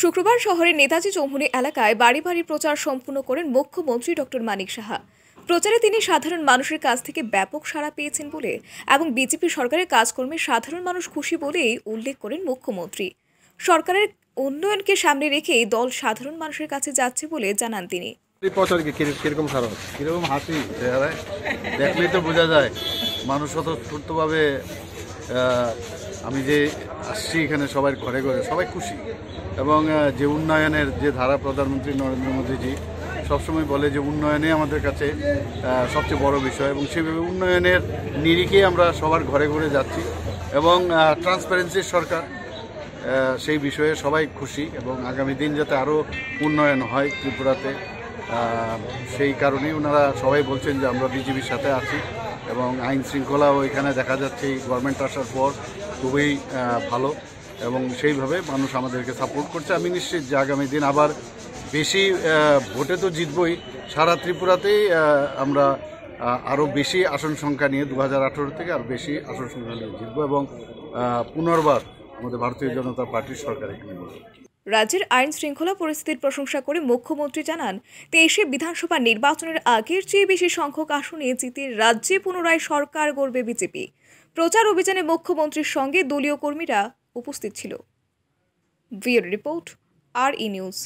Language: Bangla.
শুক্রবার শহরের নেতাজি চৌমুনি এলাকায় বাড়ি বাড়ি প্রচার সম্পূর্ণ করেন মুখ্যমন্ত্রী ডক্টর মানিক সাহা প্রচারে তিনি সাধারণ মানুষের কাছ থেকে ব্যাপক সাড়া পেয়েছেন বলে এবং বিজেপি সরকারের কাজকর্মে সাধারণ মানুষ খুশি বলেই উল্লেখ করেন মুখ্যমন্ত্রী সরকারের উন্নয়নকে সামনে রেখেই দল সাধারণ মানুষের কাছে যাচ্ছে বলে জানান তিনি হাসি দেখলেই তো বোঝা যায় মানুষ অত ছোট্টভাবে আমি যে আসছি এখানে সবাই ঘরে ঘরে সবাই খুশি এবং যে উন্নয়নের যে ধারা প্রধানমন্ত্রী নরেন্দ্র মোদীজি সবসময় বলে যে উন্নয়নে আমাদের কাছে সবচেয়ে বড় বিষয় এবং সেভাবে উন্নয়নের নিরিখে আমরা সবার ঘরে ঘরে যাচ্ছি এবং ট্রান্সপারেন্সির সরকার সেই বিষয়ে সবাই খুশি এবং আগামী দিন যাতে আরও উন্নয়ন হয় ত্রিপুরাতে সেই কারণেই ওনারা সবাই বলছেন যে আমরা বিজেপির সাথে আছি এবং আইন শৃঙ্খলা ওইখানে দেখা যাচ্ছে এই গভর্নমেন্ট আসার পর খুবই ভালো এবং সেইভাবে মানুষ আমাদেরকে সাপোর্ট করছে আমি নিশ্চিত যে আগামী দিন আবার বেশি ভোটে তো জিতবই সারা ত্রিপুরাতেই আমরা আরও বেশি আসন সংখ্যা নিয়ে দু হাজার থেকে আর বেশি আসন সংখ্যা নিয়ে জিতব এবং পুনর্বার আমাদের ভারতীয় জনতা পার্টির সরকার এখানে রাজ্যের আইন শৃঙ্খলা পরিস্থিতির প্রশংসা করে মুখ্যমন্ত্রী জানান তেইশে বিধানসভা নির্বাচনের আগের চেয়ে বেশি সংখ্যক আসনে জিতে রাজ্যে পুনরায় সরকার গড়বে বিজেপি প্রচার অভিযানে মুখ্যমন্ত্রীর সঙ্গে দলীয় কর্মীরা উপস্থিত ছিল বিয়ের রিপোর্ট আর ই নিউজ